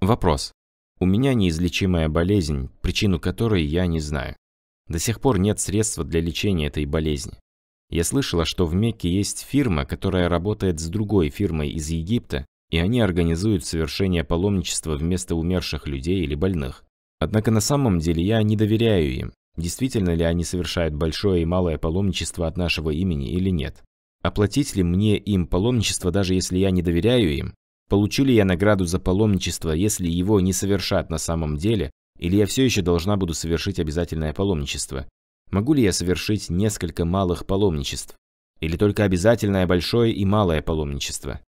Вопрос. У меня неизлечимая болезнь, причину которой я не знаю. До сих пор нет средства для лечения этой болезни. Я слышала, что в Мекке есть фирма, которая работает с другой фирмой из Египта, и они организуют совершение паломничества вместо умерших людей или больных. Однако на самом деле я не доверяю им, действительно ли они совершают большое и малое паломничество от нашего имени или нет. Оплатить ли мне им паломничество, даже если я не доверяю им? Получу ли я награду за паломничество, если его не совершат на самом деле, или я все еще должна буду совершить обязательное паломничество? Могу ли я совершить несколько малых паломничеств? Или только обязательное большое и малое паломничество?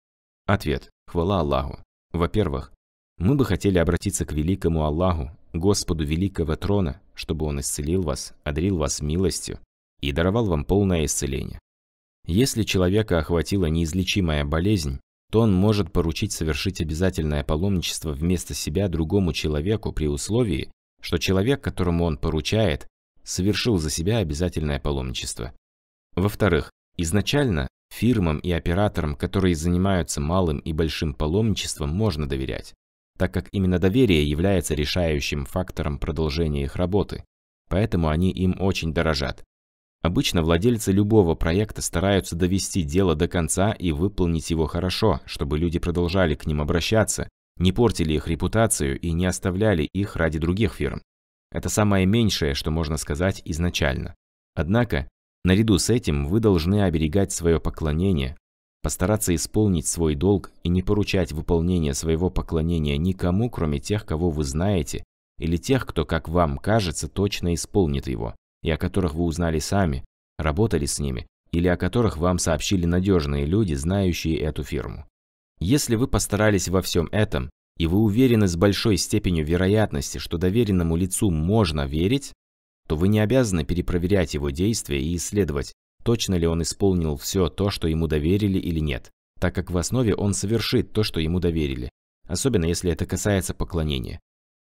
Ответ. Хвала Аллаху. Во-первых, мы бы хотели обратиться к великому Аллаху, Господу Великого Трона, чтобы Он исцелил вас, одарил вас милостью и даровал вам полное исцеление. Если человека охватила неизлечимая болезнь, то он может поручить совершить обязательное паломничество вместо себя другому человеку при условии, что человек, которому он поручает, совершил за себя обязательное паломничество. Во-вторых, изначально фирмам и операторам, которые занимаются малым и большим паломничеством, можно доверять, так как именно доверие является решающим фактором продолжения их работы, поэтому они им очень дорожат Обычно владельцы любого проекта стараются довести дело до конца и выполнить его хорошо, чтобы люди продолжали к ним обращаться, не портили их репутацию и не оставляли их ради других фирм. Это самое меньшее, что можно сказать изначально. Однако, наряду с этим вы должны оберегать свое поклонение, постараться исполнить свой долг и не поручать выполнение своего поклонения никому, кроме тех, кого вы знаете, или тех, кто, как вам кажется, точно исполнит его и о которых вы узнали сами, работали с ними, или о которых вам сообщили надежные люди, знающие эту фирму. Если вы постарались во всем этом, и вы уверены с большой степенью вероятности, что доверенному лицу можно верить, то вы не обязаны перепроверять его действия и исследовать, точно ли он исполнил все то, что ему доверили или нет, так как в основе он совершит то, что ему доверили, особенно если это касается поклонения.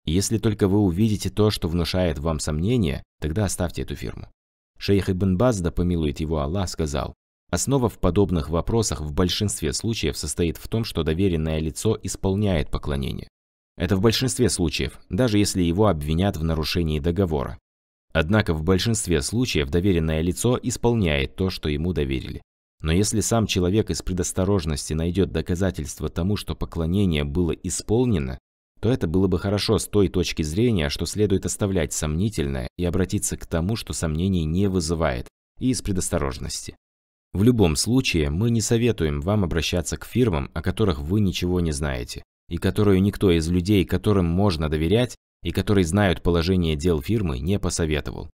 Если только вы увидите то, что внушает вам сомнения, тогда оставьте эту фирму. Шейх Ибн Базда, помилует его Аллах, сказал, «Основа в подобных вопросах в большинстве случаев состоит в том, что доверенное лицо исполняет поклонение. Это в большинстве случаев, даже если его обвинят в нарушении договора. Однако в большинстве случаев доверенное лицо исполняет то, что ему доверили. Но если сам человек из предосторожности найдет доказательства тому, что поклонение было исполнено, то это было бы хорошо с той точки зрения, что следует оставлять сомнительное и обратиться к тому, что сомнений не вызывает, и из предосторожности. В любом случае, мы не советуем вам обращаться к фирмам, о которых вы ничего не знаете, и которую никто из людей, которым можно доверять, и которые знают положение дел фирмы, не посоветовал.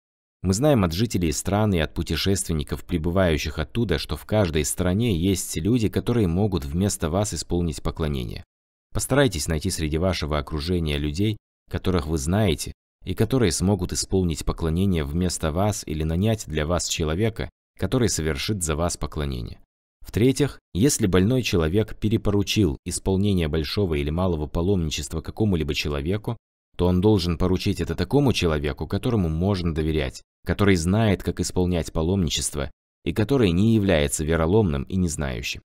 Мы знаем от жителей стран и от путешественников, прибывающих оттуда, что в каждой стране есть люди, которые могут вместо вас исполнить поклонение. Постарайтесь найти среди вашего окружения людей, которых вы знаете, и которые смогут исполнить поклонение вместо вас или нанять для вас человека, который совершит за вас поклонение. В-третьих, если больной человек перепоручил исполнение большого или малого паломничества какому-либо человеку, то он должен поручить это такому человеку, которому можно доверять, который знает, как исполнять паломничество, и который не является вероломным и незнающим.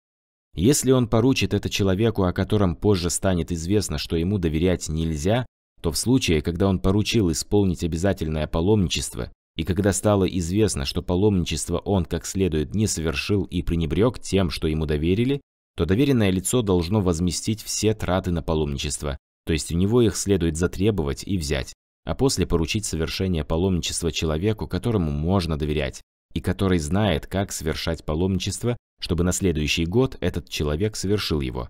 Если он поручит это человеку, о котором позже станет известно, что ему доверять нельзя, то в случае, когда он поручил исполнить обязательное паломничество, и когда стало известно, что паломничество он как следует не совершил и пренебрег тем, что ему доверили, то доверенное лицо должно возместить все траты на паломничество, то есть у него их следует затребовать и взять, а после поручить совершение паломничества человеку, которому можно доверять, и который знает, как совершать паломничество чтобы на следующий год этот человек совершил его.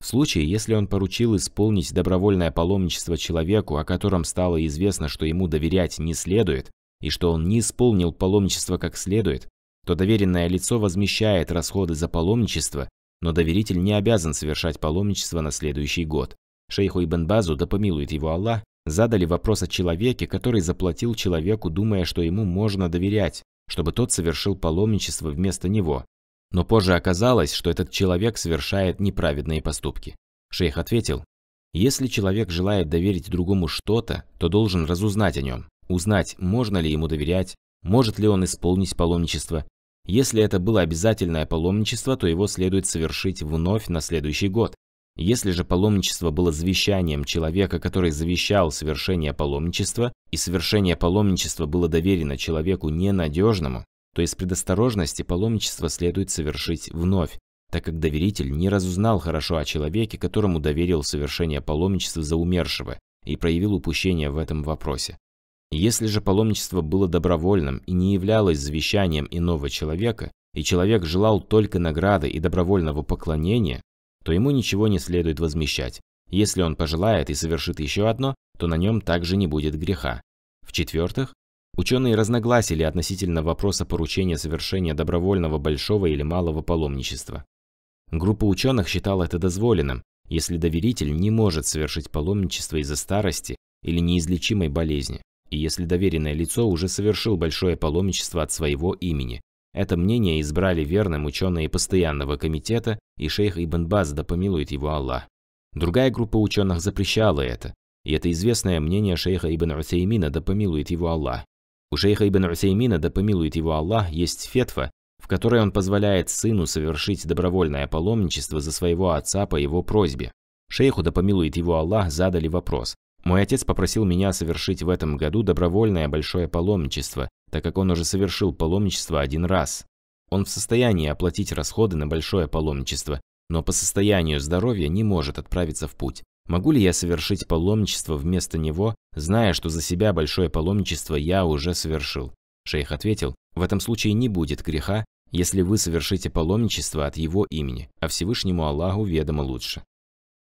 В случае, если он поручил исполнить добровольное паломничество человеку, о котором стало известно, что ему доверять не следует, и что он не исполнил паломничество как следует, то доверенное лицо возмещает расходы за паломничество, но доверитель не обязан совершать паломничество на следующий год. Шейху Ибн Базу, да помилует его Аллах, задали вопрос о человеке, который заплатил человеку, думая, что ему можно доверять, чтобы тот совершил паломничество вместо него, но позже оказалось, что этот человек совершает неправедные поступки. Шейх ответил, если человек желает доверить другому что-то, то должен разузнать о нем, узнать, можно ли ему доверять, может ли он исполнить паломничество. Если это было обязательное паломничество, то его следует совершить вновь на следующий год. Если же паломничество было завещанием человека, который завещал совершение паломничества, и совершение паломничества было доверено человеку ненадежному, то из предосторожности паломничество следует совершить вновь, так как доверитель не разузнал хорошо о человеке, которому доверил совершение паломничества за умершего, и проявил упущение в этом вопросе. Если же паломничество было добровольным и не являлось завещанием иного человека, и человек желал только награды и добровольного поклонения, то ему ничего не следует возмещать. Если он пожелает и совершит еще одно, то на нем также не будет греха. В-четвертых, Ученые разногласили относительно вопроса поручения совершения добровольного большого или малого паломничества. Группа ученых считала это дозволенным, если доверитель не может совершить паломничество из-за старости или неизлечимой болезни, и если доверенное лицо уже совершил большое паломничество от своего имени. Это мнение избрали верным ученые постоянного комитета, и шейх Ибн Баз да помилует его Аллах. Другая группа ученых запрещала это, и это известное мнение шейха Ибн Усеймина да помилует его Аллах. У шейха Ибн Усеймина, да помилует его Аллах, есть фетва, в которой он позволяет сыну совершить добровольное паломничество за своего отца по его просьбе. Шейху, да помилует его Аллах, задали вопрос. «Мой отец попросил меня совершить в этом году добровольное большое паломничество, так как он уже совершил паломничество один раз. Он в состоянии оплатить расходы на большое паломничество, но по состоянию здоровья не может отправиться в путь. Могу ли я совершить паломничество вместо него, зная, что за себя большое паломничество я уже совершил? Шейх ответил, в этом случае не будет греха, если вы совершите паломничество от его имени, а Всевышнему Аллаху ведомо лучше.